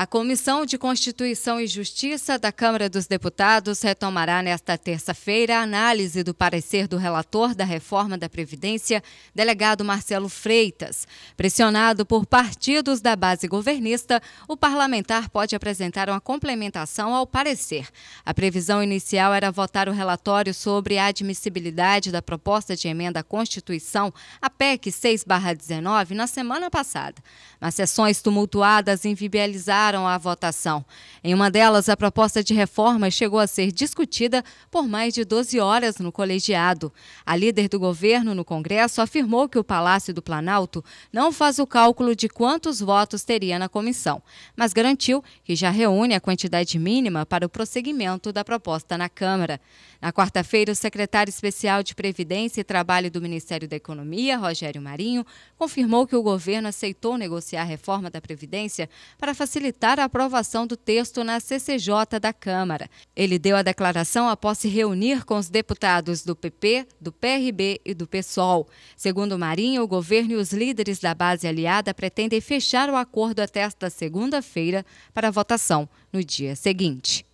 A Comissão de Constituição e Justiça da Câmara dos Deputados retomará nesta terça-feira a análise do parecer do relator da reforma da Previdência, delegado Marcelo Freitas. Pressionado por partidos da base governista, o parlamentar pode apresentar uma complementação ao parecer. A previsão inicial era votar o relatório sobre a admissibilidade da proposta de emenda à Constituição, a PEC 6-19, na semana passada. Nas sessões tumultuadas invibializadas, a à votação. Em uma delas, a proposta de reforma chegou a ser discutida por mais de 12 horas no colegiado. A líder do governo no Congresso afirmou que o Palácio do Planalto não faz o cálculo de quantos votos teria na comissão, mas garantiu que já reúne a quantidade mínima para o prosseguimento da proposta na Câmara. Na quarta-feira, o secretário especial de Previdência e Trabalho do Ministério da Economia, Rogério Marinho, confirmou que o governo aceitou negociar a reforma da Previdência para facilitar facilitar a aprovação do texto na CCJ da Câmara. Ele deu a declaração após se reunir com os deputados do PP, do PRB e do PSOL. Segundo Marinho, o governo e os líderes da base aliada pretendem fechar o acordo até esta segunda-feira para votação no dia seguinte.